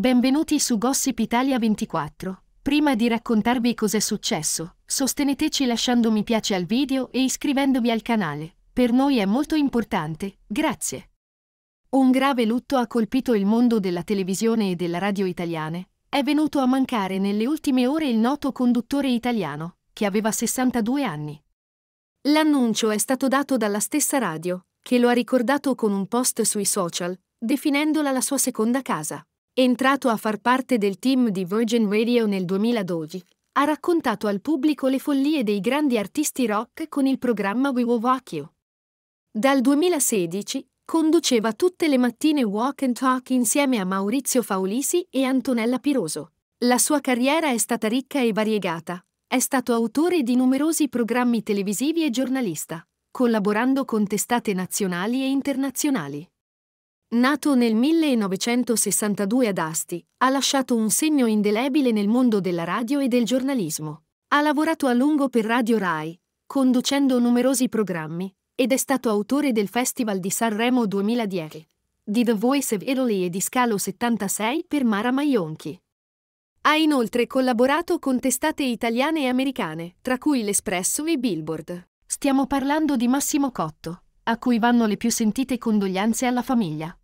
Benvenuti su Gossip Italia 24. Prima di raccontarvi cos'è successo, sosteneteci lasciando mi piace al video e iscrivendovi al canale. Per noi è molto importante, grazie. Un grave lutto ha colpito il mondo della televisione e della radio italiane. È venuto a mancare nelle ultime ore il noto conduttore italiano, che aveva 62 anni. L'annuncio è stato dato dalla stessa radio, che lo ha ricordato con un post sui social, definendola la sua seconda casa entrato a far parte del team di Virgin Radio nel 2012, ha raccontato al pubblico le follie dei grandi artisti rock con il programma We Will Walk You. Dal 2016 conduceva tutte le mattine Walk and Talk insieme a Maurizio Faulisi e Antonella Piroso. La sua carriera è stata ricca e variegata. È stato autore di numerosi programmi televisivi e giornalista, collaborando con testate nazionali e internazionali. Nato nel 1962 ad Asti, ha lasciato un segno indelebile nel mondo della radio e del giornalismo. Ha lavorato a lungo per Radio Rai, conducendo numerosi programmi, ed è stato autore del Festival di Sanremo 2010, di The Voice of Italy e di Scalo 76 per Mara Maionchi. Ha inoltre collaborato con testate italiane e americane, tra cui l'Espresso e Billboard. Stiamo parlando di Massimo Cotto, a cui vanno le più sentite condoglianze alla famiglia.